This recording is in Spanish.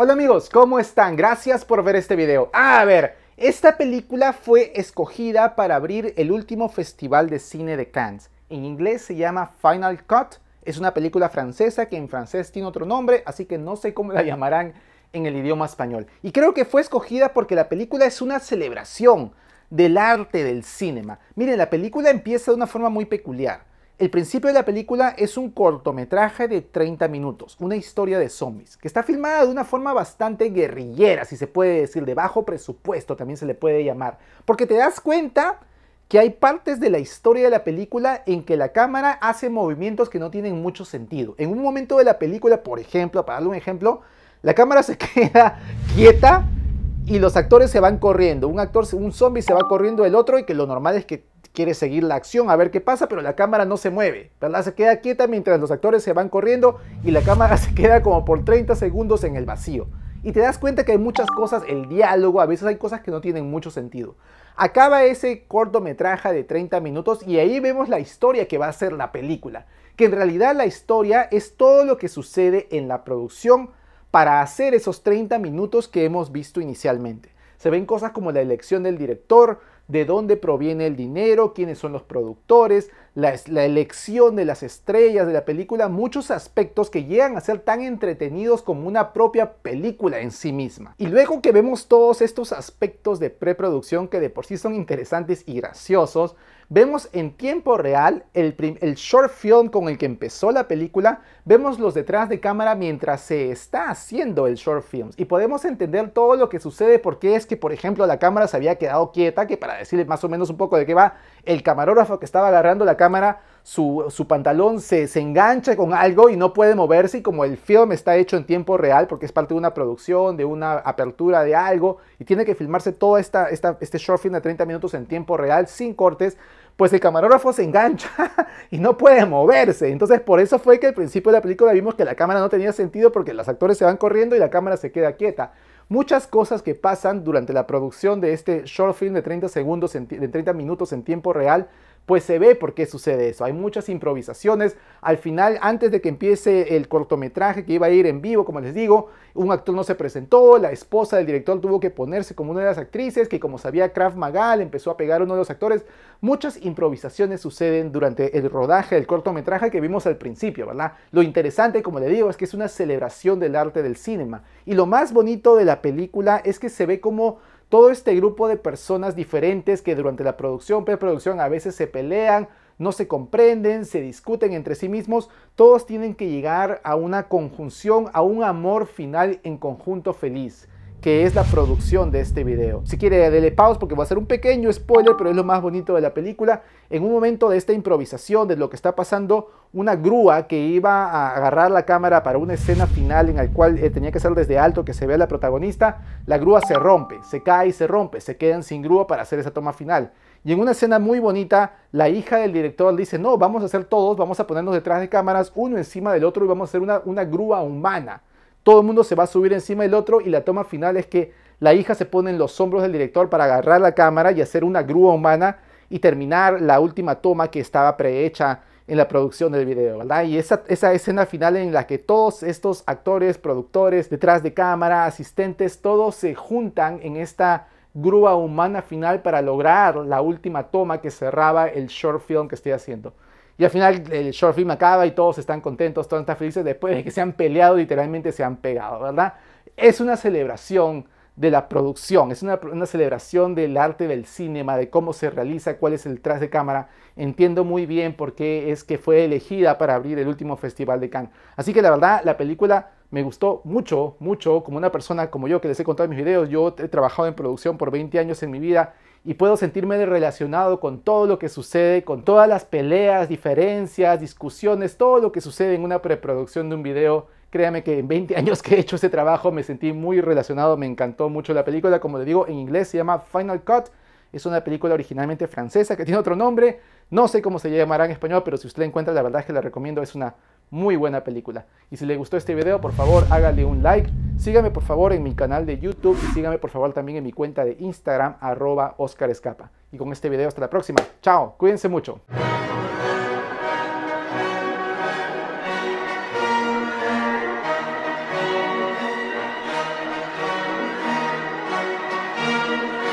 Hola amigos, ¿cómo están? Gracias por ver este video. Ah, a ver, esta película fue escogida para abrir el último festival de cine de Cannes. En inglés se llama Final Cut. Es una película francesa que en francés tiene otro nombre, así que no sé cómo la llamarán en el idioma español. Y creo que fue escogida porque la película es una celebración del arte del cinema. Miren, la película empieza de una forma muy peculiar. El principio de la película es un cortometraje de 30 minutos, una historia de zombies, que está filmada de una forma bastante guerrillera, si se puede decir, de bajo presupuesto también se le puede llamar, porque te das cuenta que hay partes de la historia de la película en que la cámara hace movimientos que no tienen mucho sentido. En un momento de la película, por ejemplo, para darle un ejemplo, la cámara se queda quieta y los actores se van corriendo. Un actor, un zombie se va corriendo el otro y que lo normal es que quiere seguir la acción a ver qué pasa, pero la cámara no se mueve, ¿verdad? Se queda quieta mientras los actores se van corriendo y la cámara se queda como por 30 segundos en el vacío. Y te das cuenta que hay muchas cosas, el diálogo, a veces hay cosas que no tienen mucho sentido. Acaba ese cortometraje de 30 minutos y ahí vemos la historia que va a ser la película. Que en realidad la historia es todo lo que sucede en la producción para hacer esos 30 minutos que hemos visto inicialmente. Se ven cosas como la elección del director, de dónde proviene el dinero, quiénes son los productores, la, elección de las estrellas de la película, muchos aspectos que llegan a ser tan entretenidos como una propia película en sí misma. Y luego que vemos todos estos aspectos de preproducción que de por sí son interesantes y graciosos, Vemos en tiempo real el, short film con el que empezó la película, vemos los detrás de cámara mientras se está haciendo el short film y podemos entender todo lo que sucede, porque es que, por ejemplo, la cámara se había quedado quieta, que para decirle más o menos un poco de qué va, el camarógrafo que estaba agarrando la cámara su, pantalón se, engancha con algo y no puede moverse y como el film está hecho en tiempo real porque es parte de una producción, de una apertura de algo y tiene que filmarse todo esta, este short film de 30 minutos en tiempo real sin cortes, pues el camarógrafo se engancha y no puede moverse. Entonces por eso fue que al principio de la película vimos que la cámara no tenía sentido porque los actores se van corriendo y la cámara se queda quieta muchas cosas que pasan durante la producción de este short film de 30 segundos, de 30 minutos en tiempo real, pues se ve por qué sucede eso. Hay muchas improvisaciones. Al final, antes de que empiece el cortometraje que iba a ir en vivo, como les digo, un actor no se presentó, la esposa del director tuvo que ponerse como una de las actrices, que como sabía Kraft Magal empezó a pegar a uno de los actores. Muchas improvisaciones suceden durante el rodaje del cortometraje que vimos al principio, ¿verdad? Lo interesante, como les digo, es que es una celebración del arte del cinema. Y lo más bonito de la película es que se ve como todo este grupo de personas diferentes que durante la producción, preproducción a veces se pelean, no se comprenden, se discuten entre sí mismos, todos tienen que llegar a una conjunción, a un amor final en conjunto feliz que es la producción de este video. Si quiere, dele pause porque va a ser un pequeño spoiler, pero es lo más bonito de la película. En un momento de esta improvisación, de lo que está pasando, una grúa que iba a agarrar la cámara para una escena final en la cual eh, tenía que ser desde alto que se vea la protagonista, la grúa se rompe, se cae y se rompe, se quedan sin grúa para hacer esa toma final. Y en una escena muy bonita, la hija del director dice, no, vamos a hacer todos, vamos a ponernos detrás de cámaras, uno encima del otro y vamos a hacer una grúa humana todo el mundo se va a subir encima del otro y la toma final es que la hija se pone en los hombros del director para agarrar la cámara y hacer una grúa humana y terminar la última toma que estaba prehecha en la producción del video, Y esa, esa, escena final en la que todos estos actores, productores, detrás de cámara, asistentes, todos se juntan en esta grúa humana final para lograr la última toma que cerraba el short film que estoy haciendo. Y al final el short film acaba y todos están contentos, todos están felices después de que se han peleado, literalmente se han pegado, ¿verdad? Es una celebración de la producción, es una, celebración del arte del cinema, de cómo se realiza, cuál es el tras de cámara. Entiendo muy bien por qué es que fue elegida para abrir el último Festival de Cannes. Así que la verdad, la película me gustó mucho, mucho, como una persona como yo que les he contado en mis videos, yo he trabajado en producción por 20 años en mi vida y puedo sentirme relacionado con todo lo que sucede, con todas las peleas, diferencias, discusiones, todo lo que sucede en una preproducción de un video. Créame que en 20 años que he hecho ese trabajo me sentí muy relacionado, me encantó mucho la película, como le digo, en inglés se llama Final Cut es una película originalmente francesa que tiene otro nombre. No sé cómo se llamará en español, pero si usted la encuentra, la verdad es que la recomiendo. Es una muy buena película. Y si le gustó este video, por favor, hágale un like. Sígame, por favor, en mi canal de YouTube. Y sígame, por favor, también en mi cuenta de Instagram, arroba Oscar Escapa. Y con este video, hasta la próxima. Chao. Cuídense mucho.